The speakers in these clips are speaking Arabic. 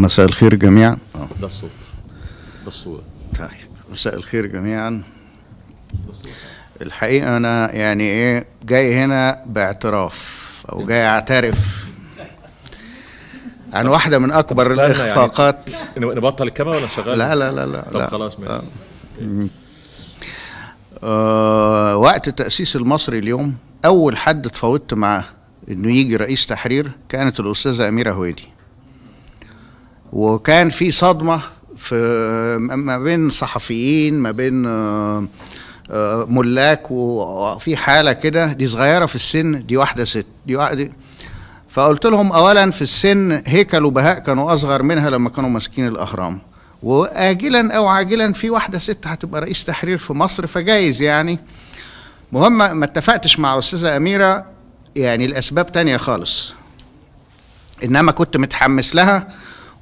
مساء الخير جميعا ده الصوت ده الصوت طيب مساء الخير جميعا الحقيقه انا يعني ايه جاي هنا باعتراف او جاي اعترف عن واحده من اكبر يعني. الاخفاقات يعني نبطل الكاميرا ولا شغال لا لا لا لا طب لا خلاص ماشي آه وقت تاسيس المصري اليوم اول حد اتفاوضت معاه انه يجي رئيس تحرير كانت الاستاذه اميره هويدي وكان في صدمه في ما بين صحفيين ما بين آه، آه، ملاك وفي حاله كده دي صغيره في السن دي واحده ست دي واحده فقلت لهم اولا في السن هيكل وبهاء كانوا اصغر منها لما كانوا ماسكين الاهرام واجلا او عاجلا في واحده ست هتبقى رئيس تحرير في مصر فجايز يعني مهم ما اتفقتش مع استاذه اميره يعني الاسباب تانية خالص انما كنت متحمس لها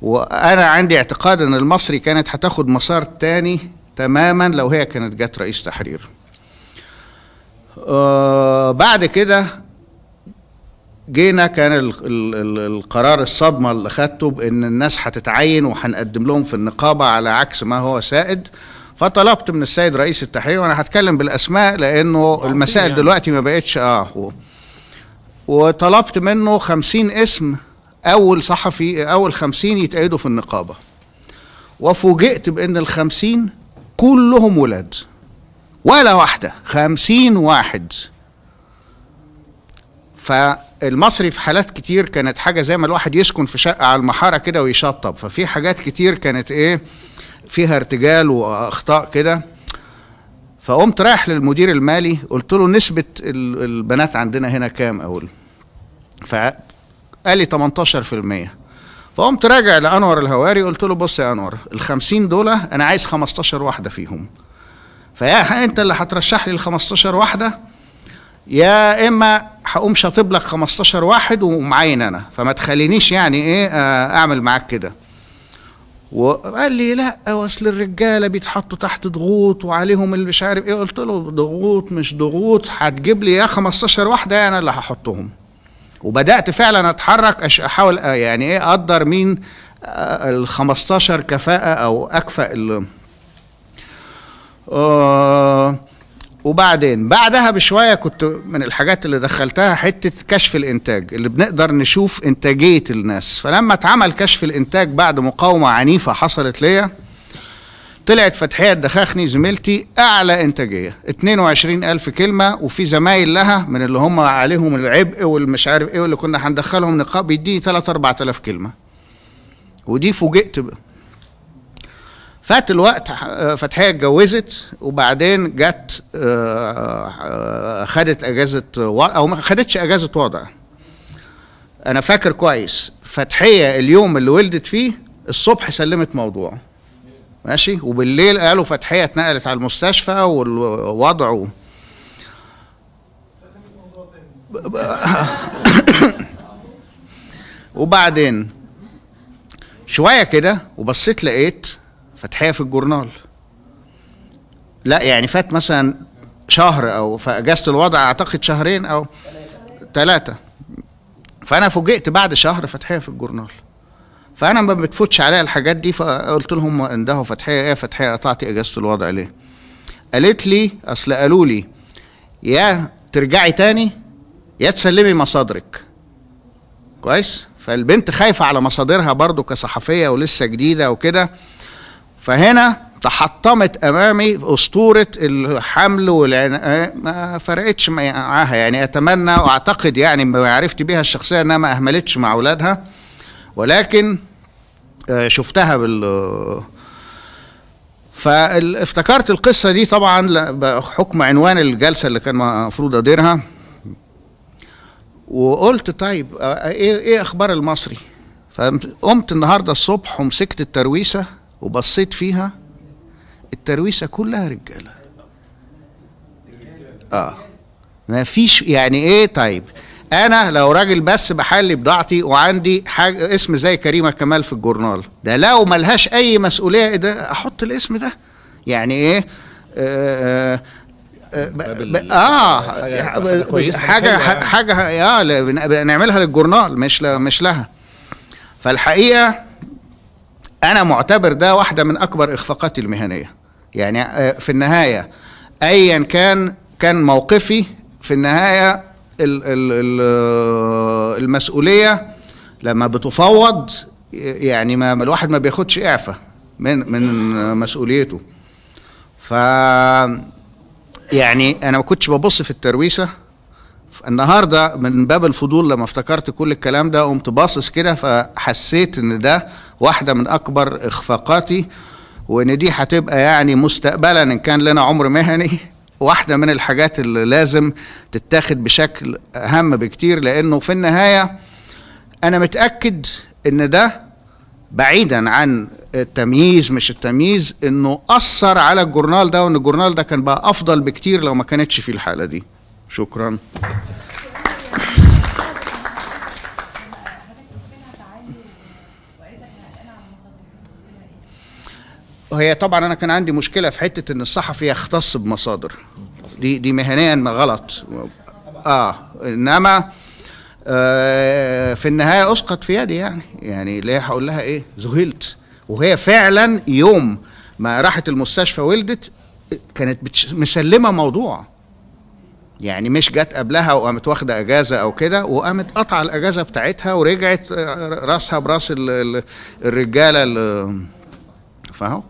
وانا عندي اعتقاد ان المصري كانت هتاخد مسار تاني تماما لو هي كانت جت رئيس تحرير آه، بعد كده جينا كان القرار الصدمة اللي خدته بأن الناس هتتعين وهنقدم لهم في النقابة على عكس ما هو سائد فطلبت من السيد رئيس التحرير وأنا هتكلم بالأسماء لأنه المسائل يعني. دلوقتي ما بقتش آه وطلبت منه خمسين اسم اول صحفي اول خمسين يتقيدوا في النقابه وفوجئت بان الخمسين كلهم ولاد ولا واحده خمسين واحد فالمصري في حالات كتير كانت حاجه زي ما الواحد يسكن في شقه على المحاره كده ويشطب ففي حاجات كتير كانت ايه فيها ارتجال واخطاء كده فقمت رايح للمدير المالي قلت له نسبه البنات عندنا هنا كام اول قال لي 18% فقمت راجع لانور الهواري قلت له بص يا انور ال 50 دول انا عايز 15 واحده فيهم فيا انت اللي هترشح لي ال 15 واحده يا اما هقوم شاطب لك 15 واحد ومعين انا فما تخلينيش يعني ايه آه، اعمل معاك كده وقال لي لا اصل الرجاله بيتحطوا تحت ضغوط وعليهم اللي مش عارف ايه قلت له ضغوط مش ضغوط هتجيب لي يا 15 واحده انا اللي هحطهم وبدات فعلا اتحرك احاول آه، يعني ايه اقدر مين آه، ال 15 كفاءه او اكفأ ال آه، وبعدين بعدها بشويه كنت من الحاجات اللي دخلتها حته كشف الانتاج اللي بنقدر نشوف انتاجيه الناس فلما اتعمل كشف الانتاج بعد مقاومه عنيفه حصلت ليا طلعت فتحية الدخاخني زميلتي أعلى إنتاجية 22 ألف كلمة وفي زمايل لها من اللي هم عليهم العبء والمش عارف إيه واللي كنا هندخلهم نقاء بيديني 3 4000 كلمة ودي فوجئت بقى فات الوقت فتحية اتجوزت وبعدين جت آه، آه، خدت أجازة أو ما خدتش أجازة وضع أنا فاكر كويس فتحية اليوم اللي ولدت فيه الصبح سلمت موضوع ماشي وبالليل قالوا فتحيه اتنقلت على المستشفى والوضع وبعدين شويه كده وبصيت لقيت فتحيه في الجورنال لا يعني فات مثلا شهر او فاجازه الوضع اعتقد شهرين او ثلاثه فانا فوجئت بعد شهر فتحيه في الجورنال فانا ما بتفوتش عليا الحاجات دي فقلت لهم ان ده فتحيه ايه فتحيه قطعتي اجازه الوضع ليه قالت لي اصل قالوا لي يا ترجعي تاني يا تسلمي مصادرك كويس فالبنت خايفه على مصادرها برضو كصحفيه ولسه جديده وكده فهنا تحطمت امامي اسطوره الحمل والعنا ما فرقتش معاها يعني اتمنى واعتقد يعني بمعرفتي بيها الشخصيه انها ما اهملتش مع اولادها ولكن آه، شفتها بال فافتكرت القصة دي طبعا بحكم عنوان الجلسة اللي كان المفروض أديرها وقلت طيب آه، ايه ايه اخبار المصري فقمت النهارده الصبح ومسكت الترويسه وبصيت فيها الترويسه كلها رجاله اه ما فيش يعني ايه طيب انا لو راجل بس بحلي بضاعتي وعندي حاجة اسم زي كريمه كمال في الجورنال ده لو ملهاش اي مسؤوليه ده احط الاسم ده يعني ايه آه, آه, آه, آه، حاجه حاجه يعني. اه بنعملها للجورنال مش مش لها فالحقيقه انا معتبر ده واحده من اكبر اخفاقاتي المهنيه يعني آه، في النهايه ايا كان كان موقفي في النهايه آه، المسؤوليه لما بتفوض يعني ما الواحد ما بياخدش اعفاء من من مسؤوليته ف يعني انا ما كنتش ببص في الترويسه النهارده من باب الفضول لما افتكرت كل الكلام ده قمت باصص كده فحسيت ان ده واحده من اكبر اخفاقاتي وان دي هتبقى يعني مستقبلا ان كان لنا عمر مهني واحدة من الحاجات اللي لازم تتاخد بشكل أهم بكتير لأنه في النهاية أنا متأكد إن ده بعيدا عن التمييز مش التمييز إنه أثر على الجورنال ده وإن الجورنال ده كان بقى أفضل بكتير لو ما كانتش فيه الحالة دي شكرا وهي طبعا انا كان عندي مشكله في حته ان الصحفي يختص بمصادر دي دي مهنيا ما غلط اه انما آه في النهايه اسقط في يدي يعني يعني هي هقول لها ايه ذهلت وهي فعلا يوم ما راحت المستشفى ولدت كانت مسلمه موضوع يعني مش جت قبلها وقامت واخده اجازه او كده وقامت قطع الاجازه بتاعتها ورجعت آه، راسها براس الرجاله فاهو